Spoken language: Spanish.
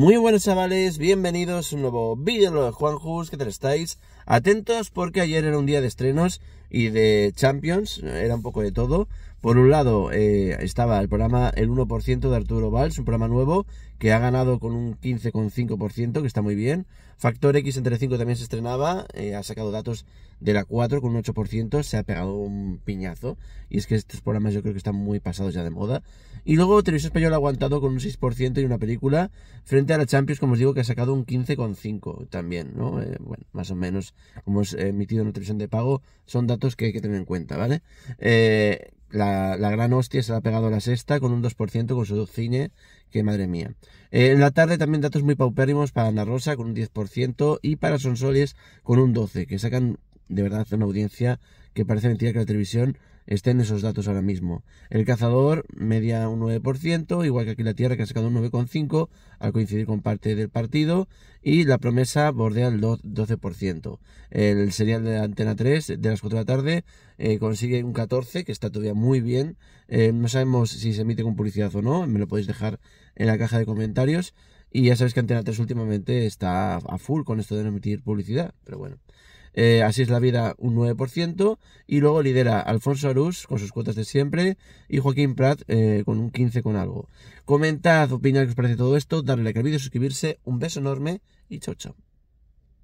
Muy buenos chavales, bienvenidos a un nuevo vídeo de Juanjus, ¿qué tal estáis? Atentos porque ayer era un día de estrenos y de Champions, era un poco de todo. Por un lado eh, estaba el programa El 1% de Arturo Valls, un programa nuevo que ha ganado con un 15,5%, que está muy bien. Factor X entre 5 también se estrenaba, eh, ha sacado datos de la 4 con un 8%, se ha pegado un piñazo. Y es que estos programas yo creo que están muy pasados ya de moda. Y luego Televisión Española ha aguantado con un 6% y una película, frente a la Champions, como os digo, que ha sacado un 15,5% también, ¿no? Eh, bueno, más o menos, como hemos emitido en la televisión de pago, son datos que hay que tener en cuenta, ¿vale? Eh, la, gran hostia se ha pegado a la sexta con un 2% con su cine, que madre mía. Eh, en la tarde también datos muy paupérrimos para Ana Rosa con un 10% y para Sonsoles con un 12%, que sacan de verdad una audiencia que parece mentira que la televisión esté en esos datos ahora mismo. El cazador media un 9%, igual que aquí la Tierra que ha sacado un 9,5% al coincidir con parte del partido y la promesa bordea el 12%. El serial de Antena 3 de las 4 de la tarde eh, consigue un 14% que está todavía muy bien. Eh, no sabemos si se emite con publicidad o no, me lo podéis dejar en la caja de comentarios. Y ya sabéis que Antena 3 últimamente está a full con esto de no emitir publicidad, pero bueno. Eh, así es la vida un 9%, y luego lidera Alfonso Arús con sus cuotas de siempre y Joaquín Prat eh, con un 15 con algo. Comentad, opinad que os parece todo esto, darle like al vídeo, suscribirse, un beso enorme y chao chao.